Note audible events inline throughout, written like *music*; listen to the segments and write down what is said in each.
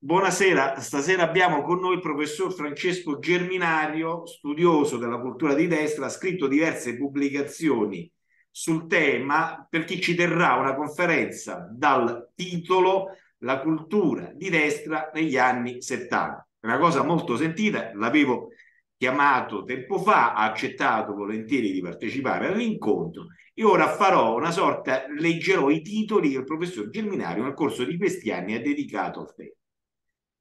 Buonasera, stasera abbiamo con noi il professor Francesco Germinario, studioso della cultura di destra, ha scritto diverse pubblicazioni sul tema per chi ci terrà una conferenza dal titolo La cultura di destra negli anni 70. È una cosa molto sentita, l'avevo chiamato tempo fa, ha accettato volentieri di partecipare all'incontro e ora farò una sorta, leggerò i titoli che il professor Germinario nel corso di questi anni ha dedicato al tema.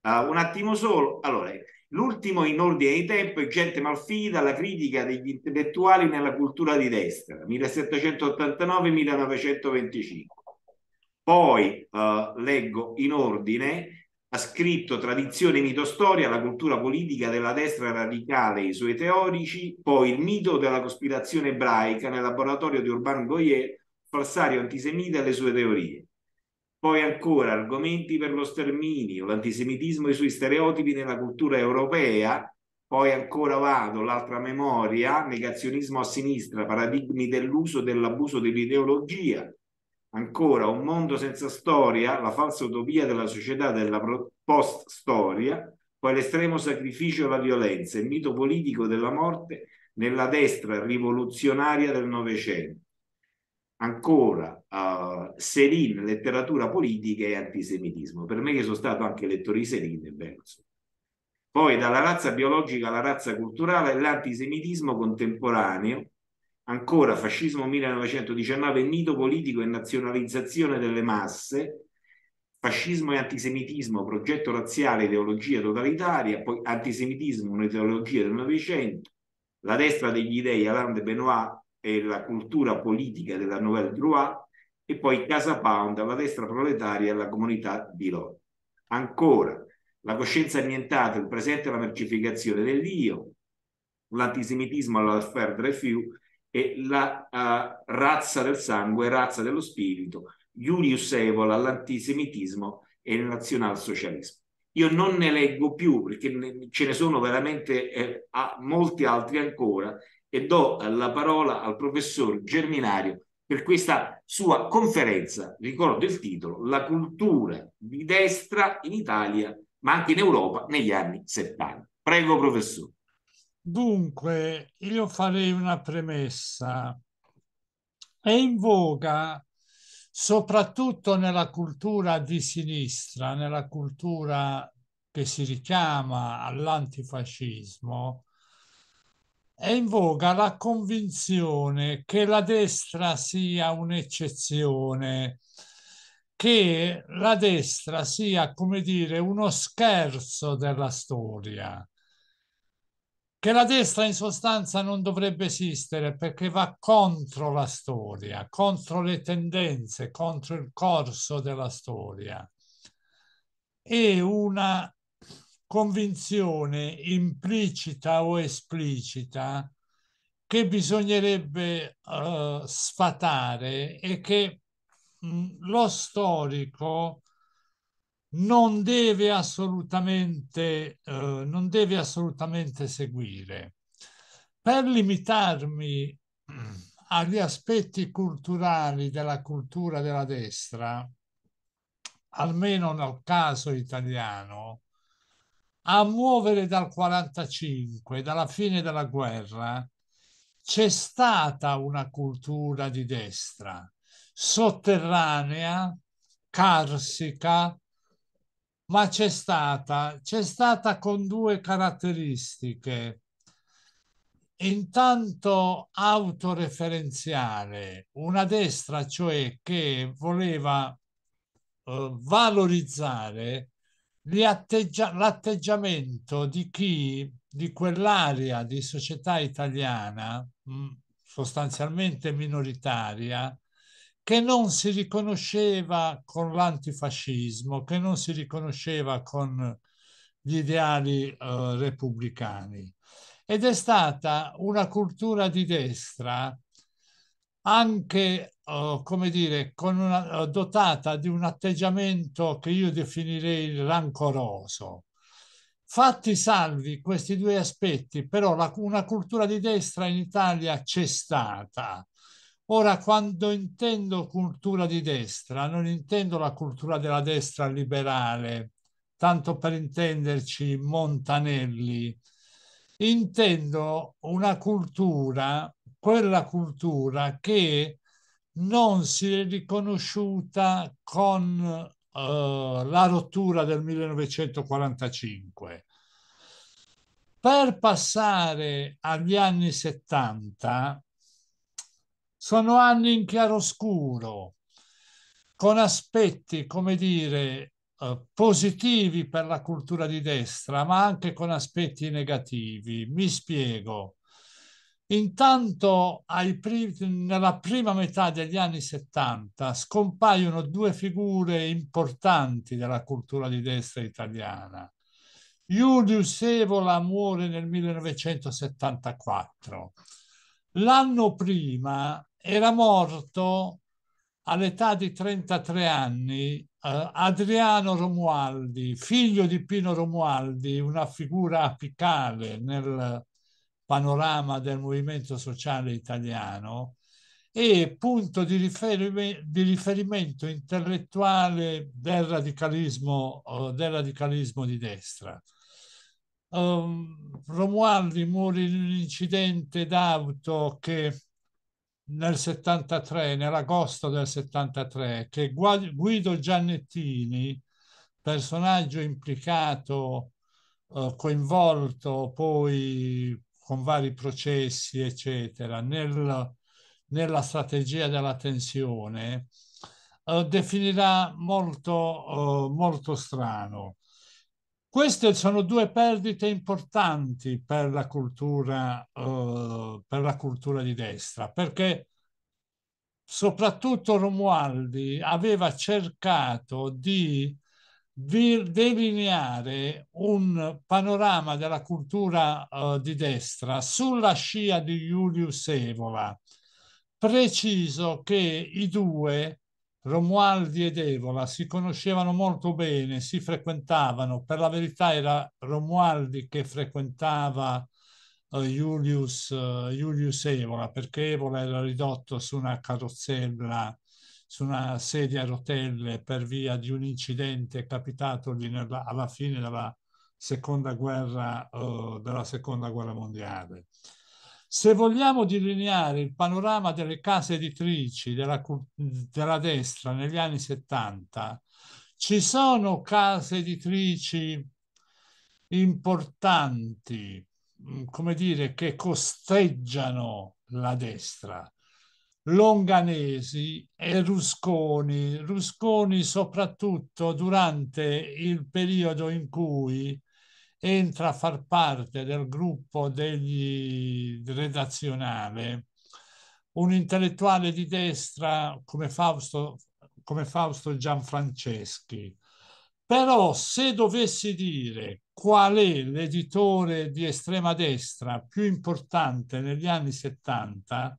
Uh, un attimo solo. Allora, l'ultimo in ordine di tempo è Gente malfida, la critica degli intellettuali nella cultura di destra, 1789-1925. Poi uh, leggo in ordine, ha scritto Tradizione, mito, storia, la cultura politica della destra radicale e i suoi teorici, poi il mito della cospirazione ebraica nel laboratorio di Urban Goyer, falsario antisemita e le sue teorie poi ancora argomenti per lo sterminio, l'antisemitismo e i suoi stereotipi nella cultura europea. Poi ancora vado, l'altra memoria, negazionismo a sinistra, paradigmi dell'uso e dell'abuso dell'ideologia. Ancora un mondo senza storia, la falsa utopia della società della post-storia. Poi l'estremo sacrificio alla violenza, il mito politico della morte nella destra rivoluzionaria del Novecento ancora uh, eh, Serin, letteratura politica e antisemitismo. Per me che sono stato anche lettore di Serin è Benson. Poi dalla razza biologica alla razza culturale, l'antisemitismo contemporaneo, ancora fascismo 1919, nido politico e nazionalizzazione delle masse, fascismo e antisemitismo, progetto razziale, ideologia totalitaria, poi antisemitismo, un'ideologia del Novecento, la destra degli dei, Alain de Benoit, e la cultura politica della Nouvelle Droite e poi Casa Pound alla destra proletaria e alla comunità di Lodi. Ancora, la coscienza annientata, il presente e la mercificazione dell'io, l'antisemitismo all'affaire Dreyfus e la uh, razza del sangue, razza dello spirito, Julius Evola all'antisemitismo e il nazionalsocialismo. Io non ne leggo più perché ce ne sono veramente eh, molti altri ancora e do eh, la parola al professor Germinario per questa sua conferenza, ricordo il titolo, La cultura di destra in Italia, ma anche in Europa negli anni 70. Prego, professore. Dunque, io farei una premessa. È in voga, soprattutto nella cultura di sinistra, nella cultura che si richiama all'antifascismo, è in voga la convinzione che la destra sia un'eccezione, che la destra sia, come dire, uno scherzo della storia, che la destra in sostanza non dovrebbe esistere perché va contro la storia, contro le tendenze, contro il corso della storia. E una convinzione implicita o esplicita che bisognerebbe uh, sfatare e che mh, mm, lo storico non deve assolutamente, uh, non deve assolutamente seguire. Per limitarmi mm, agli aspetti culturali della cultura della destra, almeno nel caso italiano, a muovere dal 45, dalla fine della guerra, c'è stata una cultura di destra sotterranea, carsica, ma c'è stata, c'è stata con due caratteristiche. Intanto autoreferenziale, una destra cioè che voleva eh, valorizzare atteggia- l'atteggiamento di chi di quell'area di società italiana, mm, sostanzialmente minoritaria, che non si riconosceva con l'antifascismo, che non si riconosceva con gli ideali eh, repubblicani. Ed è stata una cultura di destra anche, uh, come dire, una, eh, dotata di un atteggiamento che io definirei rancoroso. Fatti salvi questi due aspetti, però la, una cultura di destra in Italia c'è stata. Ora, quando intendo cultura di destra, non intendo la cultura della destra liberale, tanto per intenderci Montanelli, intendo una cultura quella cultura che non si è riconosciuta con eh, la rottura del 1945. Per passare agli anni 70 sono anni in chiaroscuro, con aspetti, come dire, eh, positivi per la cultura di destra, ma anche con aspetti negativi. Mi spiego. Intanto pri- nella prima metà degli anni 70 scompaiono due figure importanti della cultura di destra italiana. Julius Evola muore nel 1974. L'anno prima era morto all'età di 33 anni eh, Adriano Romualdi, figlio di Pino Romualdi, una figura apicale nel panorama del movimento sociale italiano e punto di, riferime, di riferimento intellettuale del radicalismo, eh, del radicalismo di destra. Um, Romualdi muore in un incidente d'auto che nel 73, nell'agosto del 73, che Guido Giannettini, personaggio implicato, eh, coinvolto poi con vari processi, eccetera, nel, nella strategia della tensione, eh, definirà molto, eh, molto strano. Queste sono due perdite importanti per la cultura, eh, per la cultura di destra, perché soprattutto Romualdi aveva cercato di delineare un panorama della cultura eh, di destra sulla scia di Julius Evola. Preciso che i due, Romualdi ed Evola, si conoscevano molto bene, si frequentavano. Per la verità era Romualdi che frequentava eh, Julius, eh, Julius Evola, perché Evola era ridotto su una carrozzella su una sedia a rotelle per via di un incidente capitato nella, alla fine della seconda, guerra, uh, della seconda guerra mondiale. Se vogliamo delineare il panorama delle case editrici della, della destra negli anni 70, ci sono case editrici importanti, come dire, che costeggiano la destra. Longanesi e Rusconi, Rusconi soprattutto durante il periodo in cui entra a far parte del gruppo degli redazionale un intellettuale di destra come Fausto, come Fausto Gianfranceschi. Però se dovessi dire qual è l'editore di estrema destra più importante negli anni 70,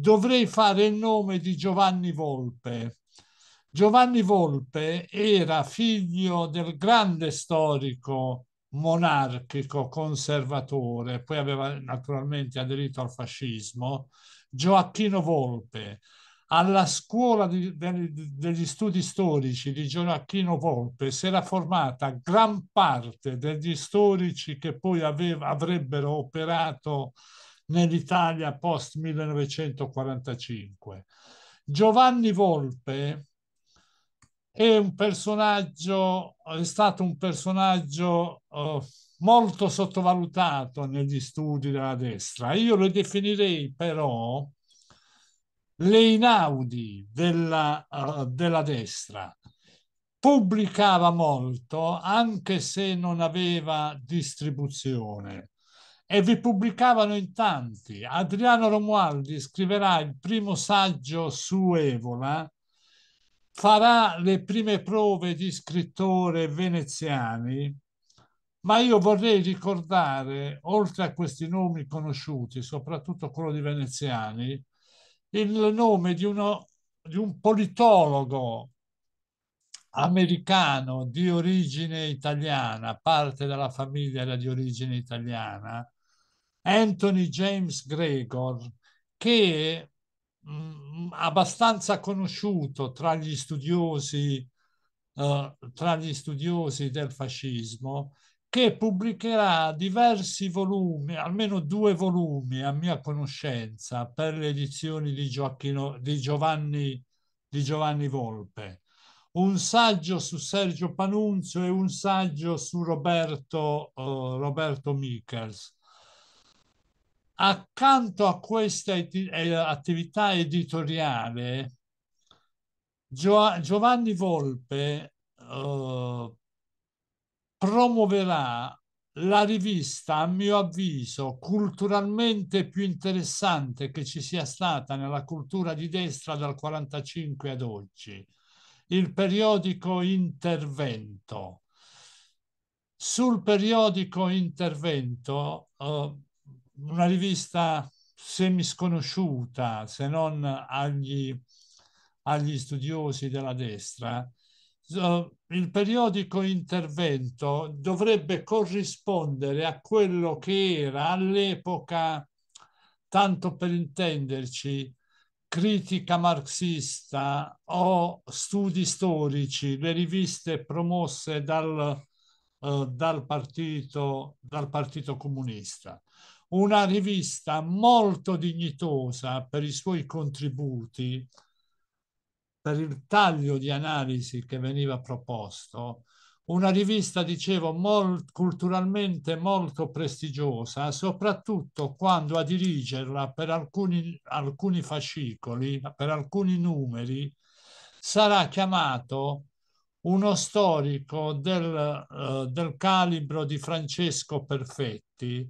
dovrei fare il nome di Giovanni Volpe. Giovanni Volpe era figlio del grande storico monarchico conservatore, poi aveva naturalmente aderito al fascismo, Gioacchino Volpe. Alla scuola di, de, degli studi storici di Gioacchino Volpe si era formata gran parte degli storici che poi aveva, avrebbero operato nell'Italia post 1945. Giovanni Volpe è un personaggio, è stato un personaggio eh, molto sottovalutato negli studi della destra. Io lo definirei però le inaudi della, uh, della destra. Pubblicava molto anche se non aveva distribuzione e vi pubblicavano in tanti. Adriano Romualdi scriverà il primo saggio su Evola, farà le prime prove di scrittore veneziani, ma io vorrei ricordare, oltre a questi nomi conosciuti, soprattutto quello di veneziani, il nome di, uno, di un politologo americano di origine italiana, parte della famiglia era di origine italiana, Anthony James Gregor, che è mm, abbastanza conosciuto tra gli studiosi Uh, tra gli studiosi del fascismo, che pubblicherà diversi volumi, almeno due volumi a mia conoscenza, per le edizioni di, Gioacchino, di, Giovanni, di Giovanni Volpe. Un saggio su Sergio Panunzio e un saggio su Roberto, uh, Roberto Michels accanto a questa eh, attività editoriale, Giovanni Volpe eh, promuoverà la rivista, a mio avviso, culturalmente più interessante che ci sia stata nella cultura di destra dal 1945 ad oggi, il periodico Intervento. Sul periodico Intervento eh, una rivista semisconosciuta, se non agli, agli studiosi della destra, il periodico intervento dovrebbe corrispondere a quello che era all'epoca, tanto per intenderci, critica marxista o studi storici, le riviste promosse dal, eh, dal, partito, dal partito Comunista una rivista molto dignitosa per i suoi contributi, per il taglio di analisi che veniva proposto, una rivista, dicevo, molt, culturalmente molto prestigiosa, soprattutto quando a dirigerla per alcuni, alcuni fascicoli, per alcuni numeri, sarà chiamato uno storico del, eh, del calibro di Francesco Perfetti,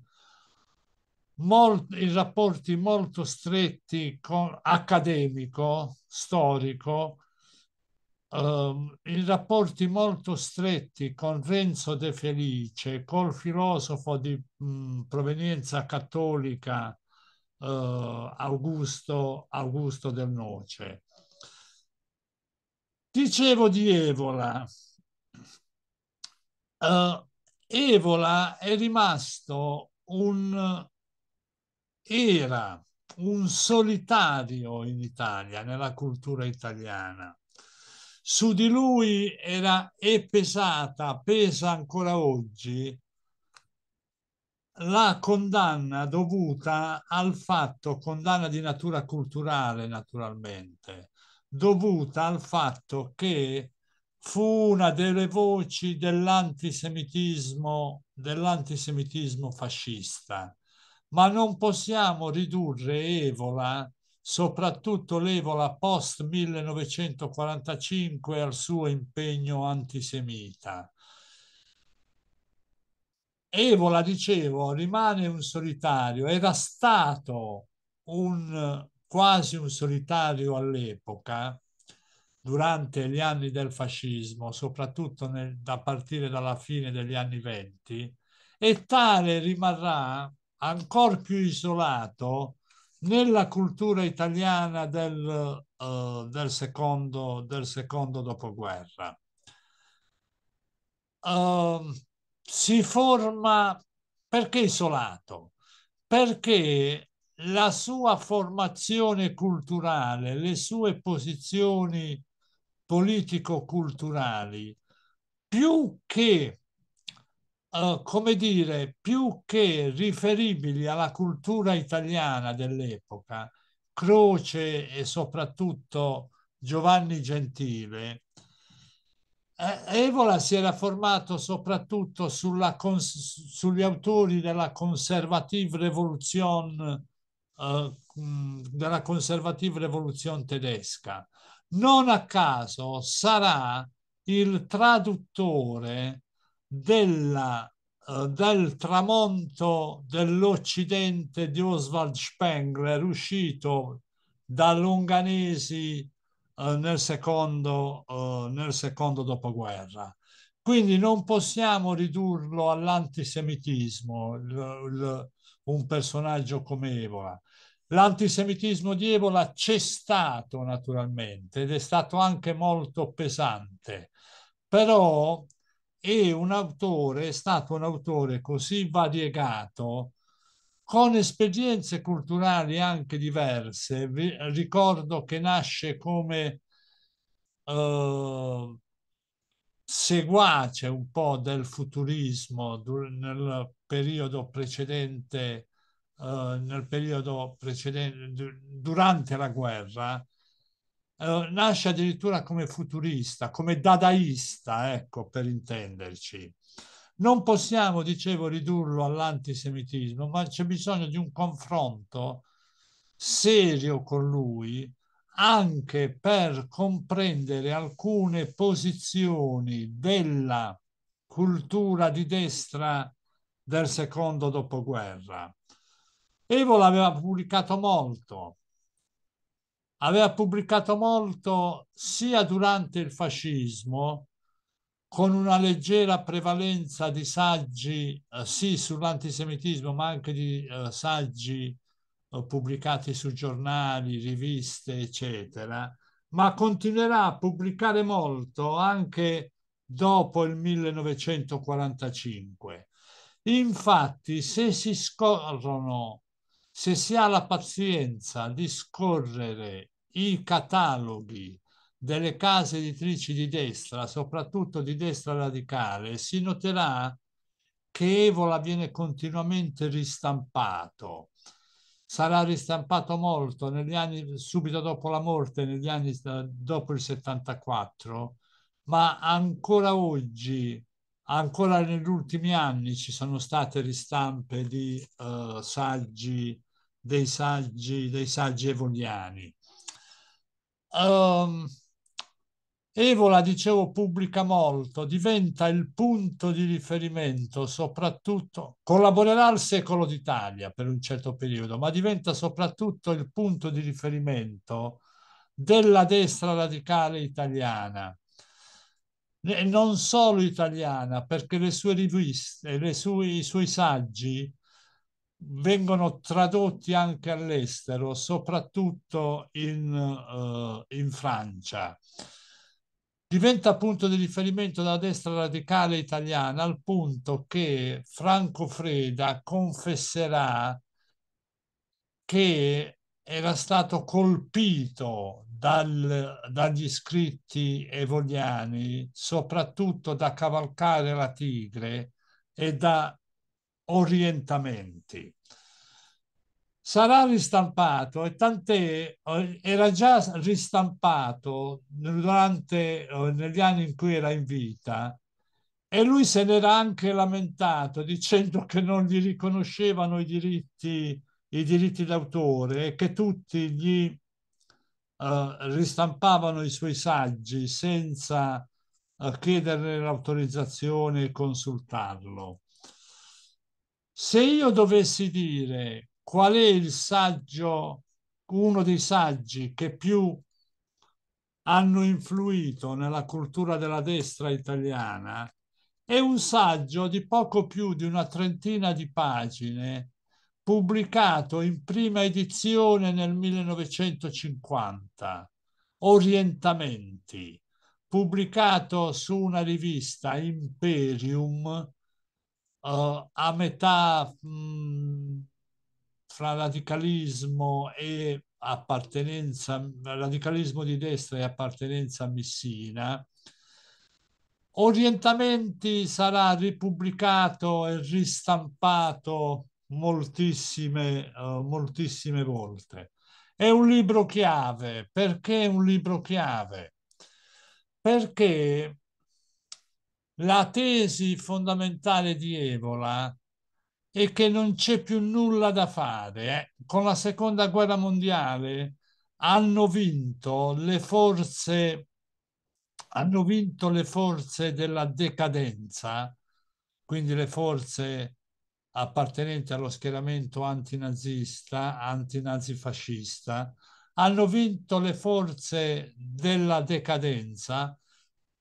molto, in rapporti molto stretti con accademico, storico, eh, in rapporti molto stretti con Renzo De Felice, col filosofo di mh, provenienza cattolica eh, Augusto, Augusto del Noce. Dicevo di Evola. Eh, Evola è rimasto un era un solitario in Italia, nella cultura italiana. Su di lui era è pesata, pesa ancora oggi, la condanna dovuta al fatto, condanna di natura culturale naturalmente, dovuta al fatto che fu una delle voci dell'antisemitismo, dell'antisemitismo fascista ma non possiamo ridurre Evola, soprattutto l'Evola post 1945, al suo impegno antisemita. Evola, dicevo, rimane un solitario, era stato un, quasi un solitario all'epoca, durante gli anni del fascismo, soprattutto nel, a partire dalla fine degli anni venti, e tale rimarrà ancora più isolato nella cultura italiana del, uh, del, secondo, del secondo, dopoguerra. Uh, si forma perché isolato? Perché la sua formazione culturale, le sue posizioni politico-culturali, più che eh, come dire, più che riferibili alla cultura italiana dell'epoca, Croce e soprattutto Giovanni Gentile, eh, Evola si era formato soprattutto sugli autori della conservative revolution eh, della conservative revolution tedesca. Non a caso sarà il traduttore della, eh, del tramonto dell'Occidente di Oswald Spengler, uscito da Longanesi eh, nel, secondo, eh, nel secondo dopoguerra. Quindi non possiamo ridurlo all'antisemitismo, un personaggio come Evola. L'antisemitismo di Evola c'è stato naturalmente ed è stato anche molto pesante, però e un autore è stato un autore così variegato con esperienze culturali anche diverse. Vi ricordo che nasce come eh, seguace un po' del futurismo nel periodo precedente, eh, nel periodo precedente, durante la guerra, nasce addirittura come futurista, come dadaista, ecco, per intenderci. Non possiamo, dicevo, ridurlo all'antisemitismo, ma c'è bisogno di un confronto serio con lui anche per comprendere alcune posizioni della cultura di destra del secondo dopoguerra. Evola aveva pubblicato molto, aveva pubblicato molto sia durante il fascismo, con una leggera prevalenza di saggi, eh, sì, sull'antisemitismo, ma anche di eh, saggi eh, pubblicati su giornali, riviste, eccetera, ma continuerà a pubblicare molto anche dopo il 1945. Infatti, se si scorrono se si ha la pazienza di scorrere i cataloghi delle case editrici di destra, soprattutto di destra radicale, si noterà che Evola viene continuamente ristampato. Sarà ristampato molto negli anni, subito dopo la morte, negli anni dopo il 74, ma ancora oggi, ancora negli ultimi anni, ci sono state ristampe di eh, saggi dei saggi, dei saggi evoliani. Um, Evola, dicevo, pubblica molto, diventa il punto di riferimento, soprattutto collaborerà al secolo d'Italia per un certo periodo, ma diventa soprattutto il punto di riferimento della destra radicale italiana. E non solo italiana, perché le sue riviste, le sue, i suoi saggi vengono tradotti anche all'estero, soprattutto in, uh, in Francia. Diventa punto di riferimento della destra radicale italiana al punto che Franco Freda confesserà che era stato colpito dal, dagli scritti evoliani, soprattutto da cavalcare la tigre e da orientamenti. Sarà ristampato e tant'è, eh, era già ristampato durante, eh, negli anni in cui era in vita e lui se n'era anche lamentato dicendo che non gli riconoscevano i diritti, i diritti d'autore e che tutti gli Uh, ristampavano i suoi saggi senza uh, chiederne l'autorizzazione e consultarlo. Se io dovessi dire qual è il saggio, uno dei saggi che più hanno influito nella cultura della destra italiana, è un saggio di poco più di una trentina di pagine pubblicato in prima edizione nel 1950, Orientamenti, pubblicato su una rivista Imperium uh, a metà mh, mm, fra radicalismo e appartenenza, radicalismo di destra e appartenenza a Messina, Orientamenti sarà ripubblicato e ristampato moltissime, uh, moltissime volte. È un libro chiave. Perché è un libro chiave? Perché la tesi fondamentale di Evola è che non c'è più nulla da fare. Eh. Con la seconda guerra mondiale hanno vinto le forze, hanno vinto le forze della decadenza, quindi le forze appartenenti allo schieramento antinazista, antinazifascista, hanno vinto le forze della decadenza.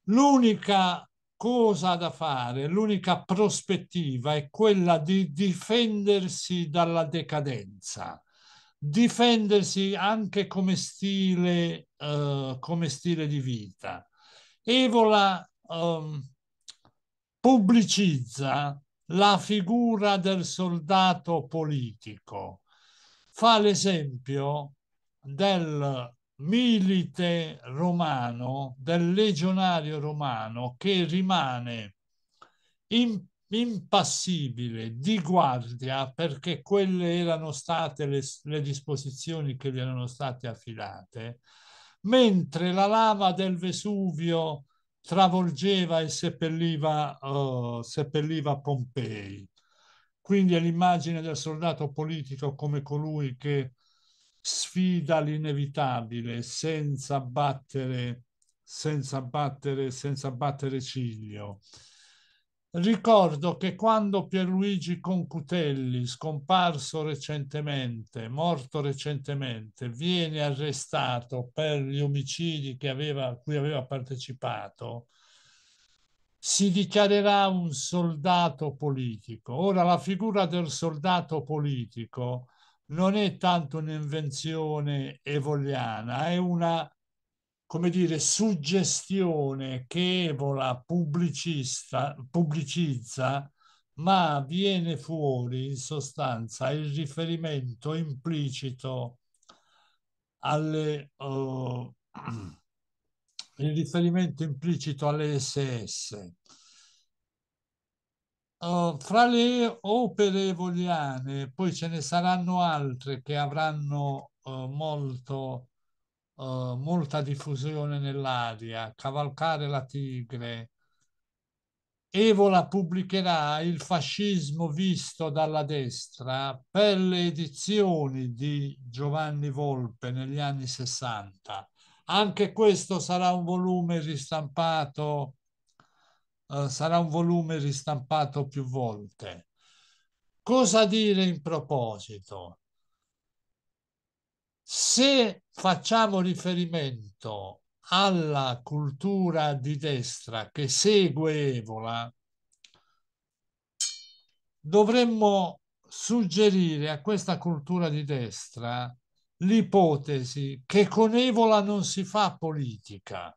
L'unica cosa da fare, l'unica prospettiva è quella di difendersi dalla decadenza, difendersi anche come stile, uh, come stile di vita. Evola um, pubblicizza la figura del soldato politico, fa l'esempio del milite romano, del legionario romano che rimane in, impassibile di guardia perché quelle erano state le, le disposizioni che gli erano state affidate, mentre la lava del Vesuvio travolgeva e seppelliva, uh, seppelliva Pompei. Quindi è l'immagine del soldato politico come colui che sfida l'inevitabile senza battere, senza battere, senza battere ciglio. Ricordo che quando Pierluigi Concutelli, scomparso recentemente, morto recentemente, viene arrestato per gli omicidi aveva, a cui aveva partecipato, si dichiarerà un soldato politico. Ora, la figura del soldato politico non è tanto un'invenzione evoliana, è una, come dire, suggestione che Evola pubblicizza, ma viene fuori in sostanza il riferimento implicito alle... Uh, *clears throat* il riferimento implicito alle SS Oh, fra le opere evoliane, poi ce ne saranno altre che avranno uh, molto, uh, molta diffusione nell'aria, Cavalcare la tigre. Evola pubblicherà Il fascismo visto dalla destra per le edizioni di Giovanni Volpe negli anni 60. Anche questo sarà un volume ristampato eh, sarà un volume ristampato più volte. Cosa dire in proposito? Se facciamo riferimento alla cultura di destra che segue Evola, dovremmo suggerire a questa cultura di destra l'ipotesi che con Evola non si fa politica,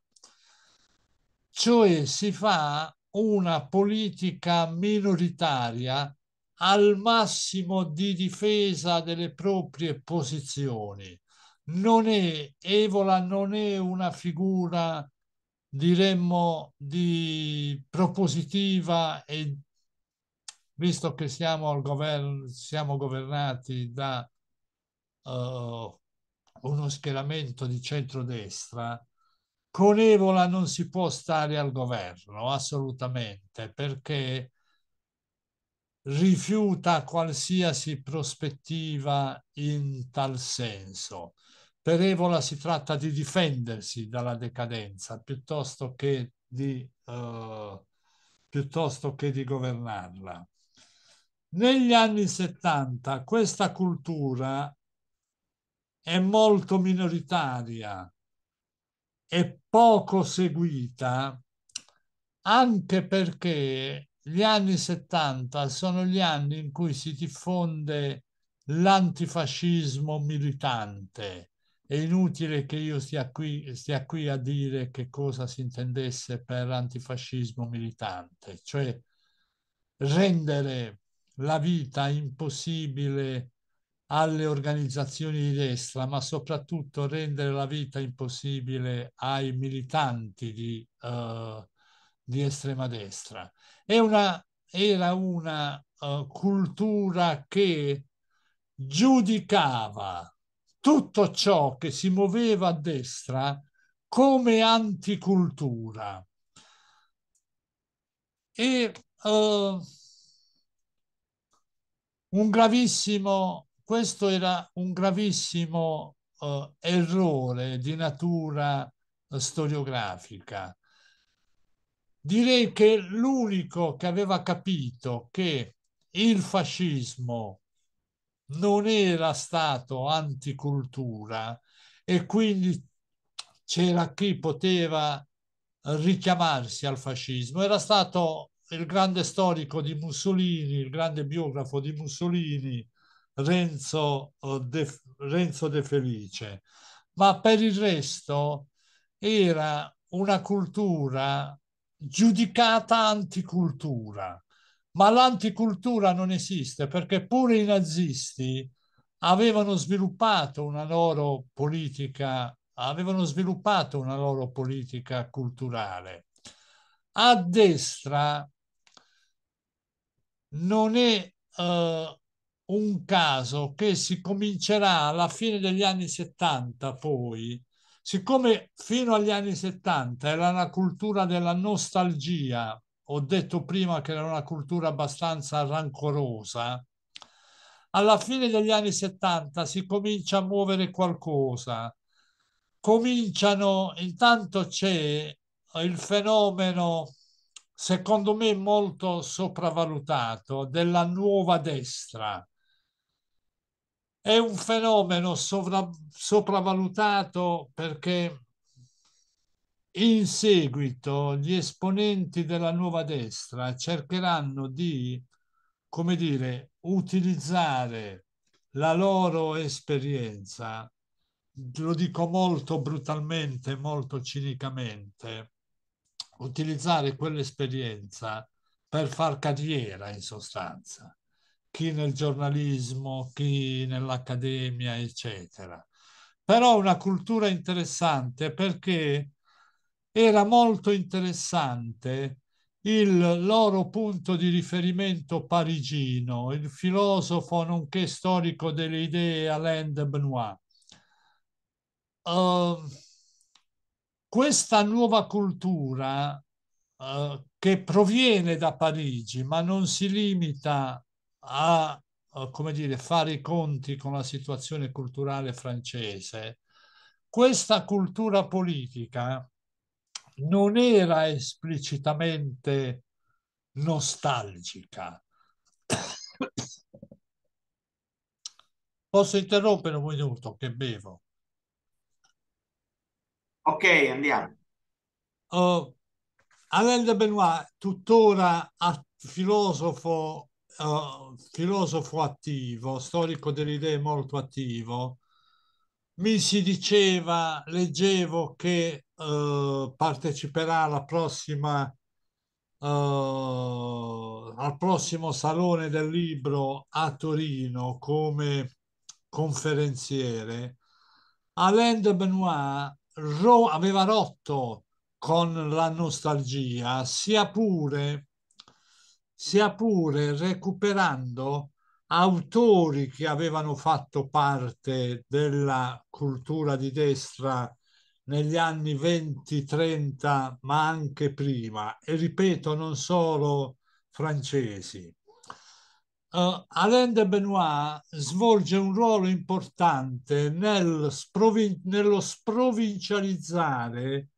cioè si fa una politica minoritaria al massimo di difesa delle proprie posizioni. Non è, Evola non è una figura, diremmo, di propositiva e visto che siamo, al governo, siamo governati da uh, uno schieramento di centrodestra, con Evola non si può stare al governo, assolutamente, perché rifiuta qualsiasi prospettiva in tal senso. Per Evola si tratta di difendersi dalla decadenza piuttosto che di, eh, piuttosto che di governarla. Negli anni 70 questa cultura è molto minoritaria, è poco seguita anche perché gli anni 70 sono gli anni in cui si diffonde l'antifascismo militante. È inutile che io stia qui, stia qui a dire che cosa si intendesse per antifascismo militante, cioè rendere la vita impossibile alle organizzazioni di destra, ma soprattutto rendere la vita impossibile ai militanti di, uh, di estrema destra. Una, era una uh, cultura che giudicava tutto ciò che si muoveva a destra come anticultura. E uh, un gravissimo questo era un gravissimo eh, errore di natura eh, storiografica. Direi che l'unico che aveva capito che il fascismo non era stato anticultura e quindi c'era chi poteva richiamarsi al fascismo. Era stato il grande storico di Mussolini, il grande biografo di Mussolini, Renzo eh, De, Renzo De Felice, ma per il resto era una cultura giudicata anticultura. Ma l'anticultura non esiste perché pure i nazisti avevano sviluppato una loro politica, avevano sviluppato una loro politica culturale. A destra non è eh, un caso che si comincerà alla fine degli anni 70 poi, siccome fino agli anni 70 era una cultura della nostalgia, ho detto prima che era una cultura abbastanza rancorosa, alla fine degli anni 70 si comincia a muovere qualcosa. Cominciano, intanto c'è il fenomeno, secondo me molto sopravvalutato, della nuova destra. È un fenomeno sovra, sopravvalutato perché in seguito gli esponenti della nuova destra cercheranno di, come dire, utilizzare la loro esperienza, lo dico molto brutalmente, molto cinicamente, utilizzare quell'esperienza per far carriera in sostanza chi nel giornalismo, chi nell'accademia, eccetera. Però una cultura interessante perché era molto interessante il loro punto di riferimento parigino, il filosofo nonché storico delle idee Alain de Benoît. Uh, ehm, questa nuova cultura uh, che proviene da Parigi ma non si limita a come dire, fare i conti con la situazione culturale francese, questa cultura politica non era esplicitamente nostalgica. Posso interrompere un minuto che bevo? Ok, andiamo. Uh, Alain de Benoit, tuttora filosofo eh, filosofo attivo, storico delle idee molto attivo, mi si diceva, leggevo che uh, parteciperà alla prossima, uh, al prossimo Salone del Libro a Torino come conferenziere. Alain de Benoit ro aveva rotto con la nostalgia, sia pure sia pure recuperando autori che avevano fatto parte della cultura di destra negli anni 20-30, ma anche prima, e ripeto, non solo francesi. Uh, Alain de Benoit svolge un ruolo importante nel sprovin nello sprovincializzare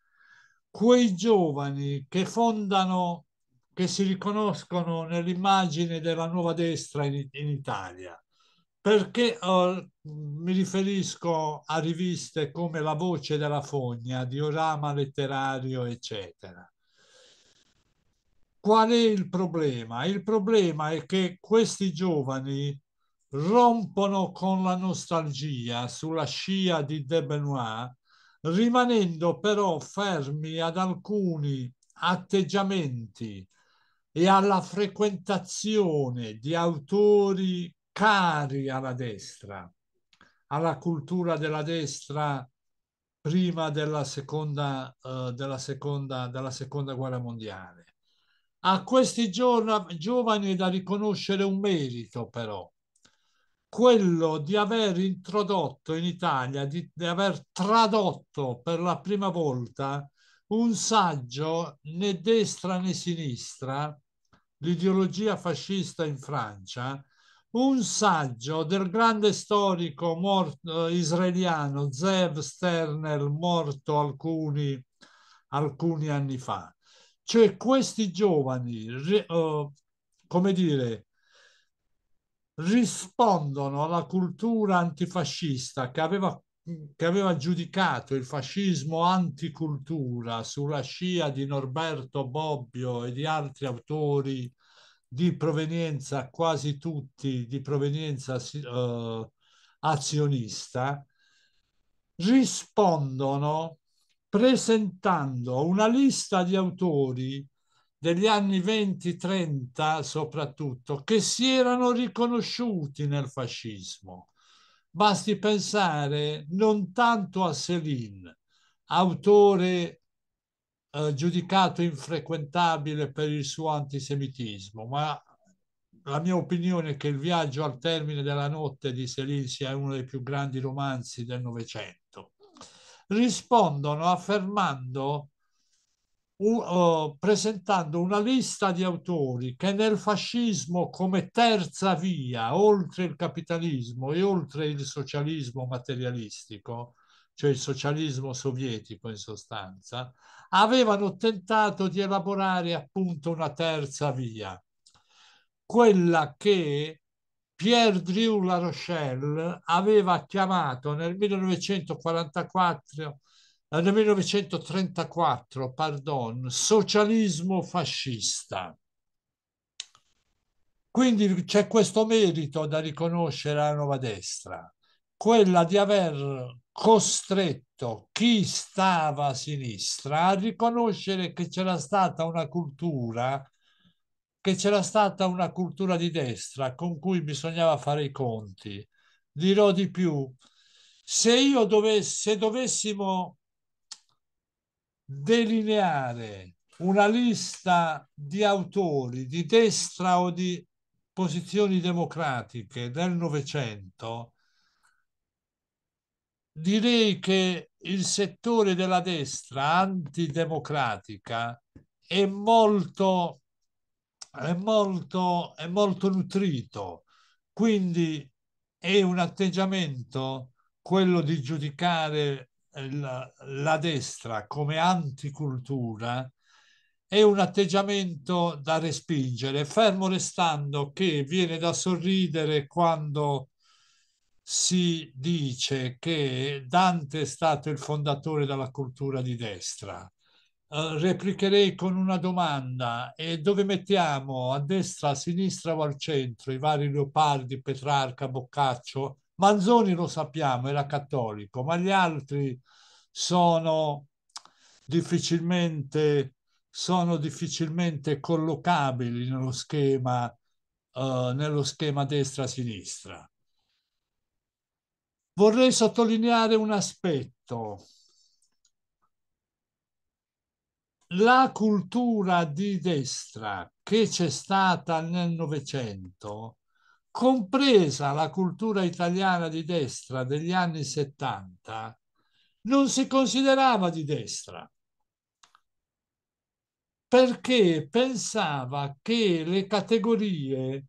quei giovani che fondano che si riconoscono nell'immagine della nuova destra in, in Italia. Perché oh, mi riferisco a riviste come La Voce della Fogna, Diorama Letterario, eccetera. Qual è il problema? Il problema è che questi giovani rompono con la nostalgia sulla scia di De Benoit, rimanendo però fermi ad alcuni atteggiamenti e alla frequentazione di autori cari alla destra, alla cultura della destra prima della seconda, eh, della seconda, della seconda guerra mondiale. A questi giovani è da riconoscere un merito però, quello di aver introdotto in Italia, di, di aver tradotto per la prima volta un saggio né destra né sinistra l'ideologia fascista in Francia, un saggio del grande storico morto, eh, israeliano Zev Sterner, morto alcuni, alcuni anni fa. Cioè questi giovani, uh, come dire, rispondono alla cultura antifascista che aveva che aveva giudicato il fascismo anticultura sulla scia di Norberto Bobbio e di altri autori di provenienza, quasi tutti di provenienza eh, azionista, rispondono presentando una lista di autori degli anni 20-30 soprattutto, che si erano riconosciuti nel fascismo Basti pensare non tanto a Céline, autore eh, giudicato infrequentabile per il suo antisemitismo, ma la mia opinione è che Il viaggio al termine della notte di Céline sia uno dei più grandi romanzi del Novecento. Rispondono affermando uh, presentando una lista di autori che nel fascismo come terza via, oltre il capitalismo e oltre il socialismo materialistico, cioè il socialismo sovietico in sostanza, avevano tentato di elaborare appunto una terza via, quella che Pierre Drew La Rochelle aveva chiamato nel 1944 nel 1934, pardon, socialismo fascista. Quindi c'è questo merito da riconoscere alla nuova destra, quella di aver costretto chi stava a sinistra a riconoscere che c'era stata una cultura che c'era stata una cultura di destra con cui bisognava fare i conti. Dirò di più, se io dovessi, se dovessimo delineare una lista di autori di destra o di posizioni democratiche del Novecento, direi che il settore della destra antidemocratica è molto, è molto, è molto nutrito, quindi è un atteggiamento quello di giudicare la, la destra come anticultura è un atteggiamento da respingere, fermo restando che viene da sorridere quando si dice che Dante è stato il fondatore della cultura di destra. Eh, replicherei con una domanda, e dove mettiamo a destra, a sinistra o al centro i vari Leopardi, Petrarca, Boccaccio, Manzoni lo sappiamo, era cattolico, ma gli altri sono difficilmente, sono difficilmente collocabili nello schema, eh, nello schema destra-sinistra. Vorrei sottolineare un aspetto. La cultura di destra che c'è stata nel Novecento compresa la cultura italiana di destra degli anni 70, non si considerava di destra perché pensava che le categorie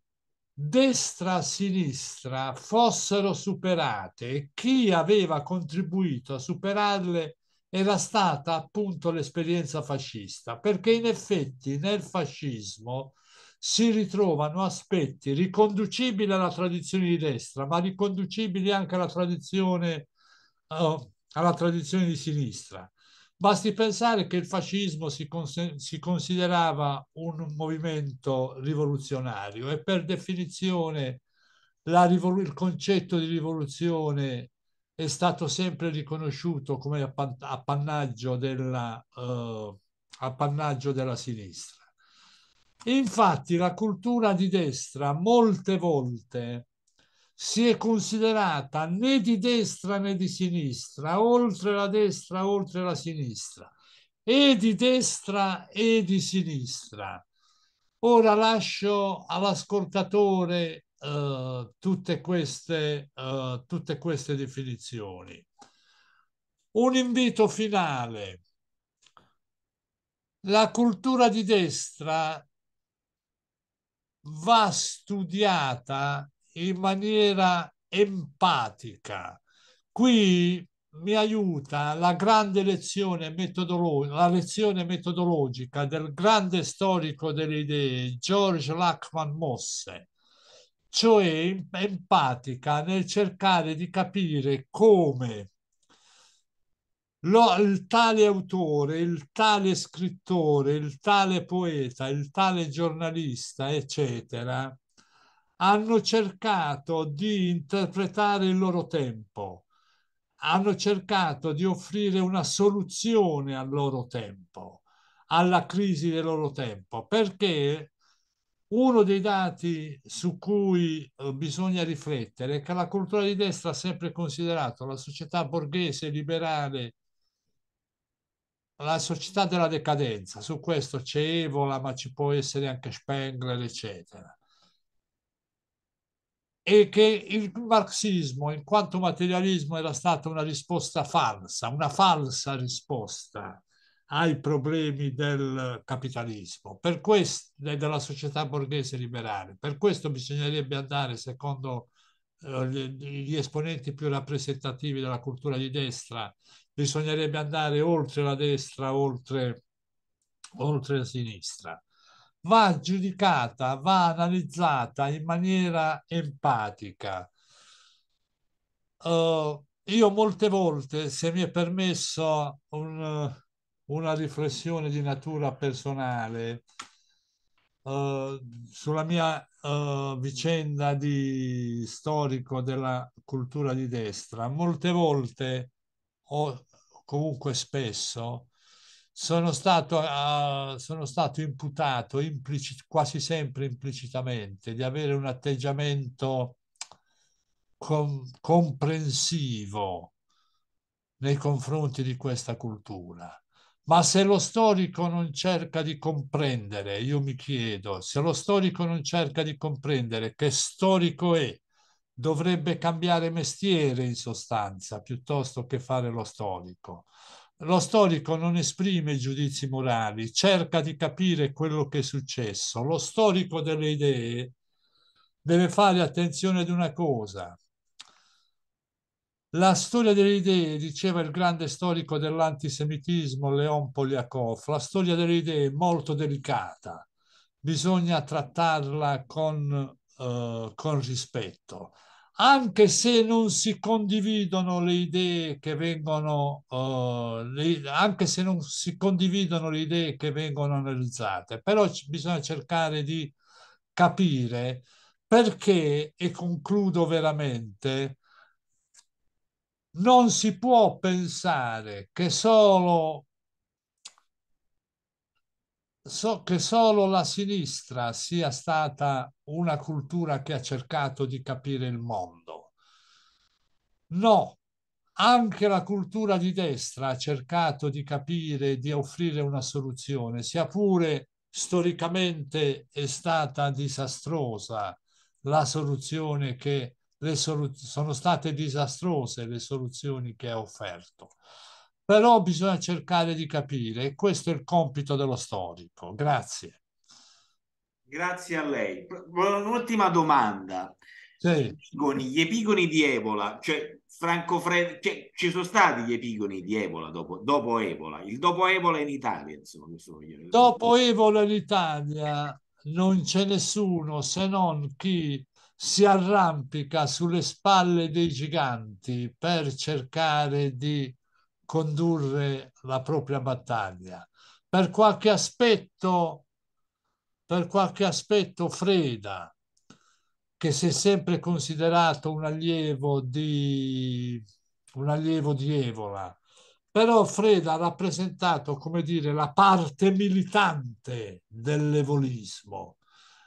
destra-sinistra fossero superate e chi aveva contribuito a superarle era stata appunto l'esperienza fascista, perché in effetti nel fascismo si ritrovano aspetti riconducibili alla tradizione di destra, ma riconducibili anche alla tradizione, uh, alla tradizione di sinistra. Basti pensare che il fascismo si, cons- si considerava un movimento rivoluzionario e per definizione rivol- il concetto di rivoluzione è stato sempre riconosciuto come appannaggio della, uh, appannaggio della sinistra. Infatti la cultura di destra molte volte si è considerata né di destra né di sinistra, oltre la destra, oltre la sinistra, e di destra e di sinistra. Ora lascio all'ascoltatore eh, tutte, queste, eh, tutte queste definizioni. Un invito finale. La cultura di destra va studiata in maniera empatica. Qui mi aiuta la grande lezione metodologica, la lezione metodologica del grande storico delle idee George Lachman Mosse, cioè empatica nel cercare di capire come lo, il tale autore, il tale scrittore, il tale poeta, il tale giornalista, eccetera, hanno cercato di interpretare il loro tempo, hanno cercato di offrire una soluzione al loro tempo, alla crisi del loro tempo, perché uno dei dati su cui eh, bisogna riflettere è che la cultura di destra ha sempre considerato la società borghese liberale la società della decadenza, su questo c'è Evola, ma ci può essere anche Spengler, eccetera. E che il marxismo, in quanto materialismo, era stata una risposta falsa, una falsa risposta ai problemi del capitalismo per questo, e della società borghese liberale. Per questo bisognerebbe andare, secondo eh, gli esponenti più rappresentativi della cultura di destra, bisognerebbe andare oltre la destra, oltre, oltre la sinistra. Va giudicata, va analizzata in maniera empatica. Uh, io molte volte, se mi è permesso un, una riflessione di natura personale, eh, sulla mia eh, vicenda di storico della cultura di destra, molte volte o comunque spesso sono stato, uh, sono stato imputato implicit, quasi sempre implicitamente di avere un atteggiamento com- comprensivo nei confronti di questa cultura. Ma se lo storico non cerca di comprendere, io mi chiedo, se lo storico non cerca di comprendere che storico è, dovrebbe cambiare mestiere in sostanza, piuttosto che fare lo storico. Lo storico non esprime giudizi morali, cerca di capire quello che è successo. Lo storico delle idee deve fare attenzione ad una cosa, la storia delle idee, diceva il grande storico dell'antisemitismo Leon Poliakov, la storia delle idee è molto delicata, bisogna trattarla con, eh, con rispetto anche se non si condividono le idee che vengono uh, le, anche se non si condividono le idee che vengono analizzate però bisogna cercare di capire perché e concludo veramente non si può pensare che solo, so, che solo la sinistra sia stata una cultura che ha cercato di capire il mondo. No, anche la cultura di destra ha cercato di capire, di offrire una soluzione, sia pure storicamente è stata disastrosa la soluzione che solu- sono state disastrose le soluzioni che ha offerto. Però bisogna cercare di capire, e questo è il compito dello storico. Grazie. Grazie a lei. Un'ultima domanda. Sì. Epigoni, gli epigoni di Ebola, cioè Franco Fred, cioè, ci sono stati gli epigoni di Ebola dopo, dopo Ebola, il dopo Ebola in Italia, insomma. Dopo Ebola in Italia non c'è nessuno se non chi si arrampica sulle spalle dei giganti per cercare di condurre la propria battaglia. Per qualche aspetto, per qualche aspetto Freda, che si è sempre considerato un allievo di, un allievo di Evola, però Freda ha rappresentato, come dire, la parte militante dell'evolismo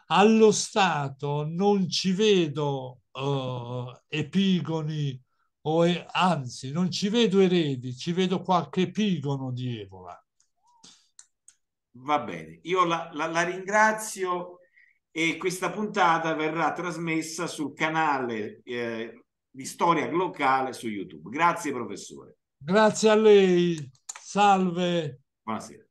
allo Stato non ci vedo uh, epigoni, o e, anzi non ci vedo eredi, ci vedo qualche epigono di Evola. Va bene, io la, la, la ringrazio e questa puntata verrà trasmessa sul canale eh, di Storia Locale su YouTube. Grazie professore. Grazie a lei, salve. Buonasera.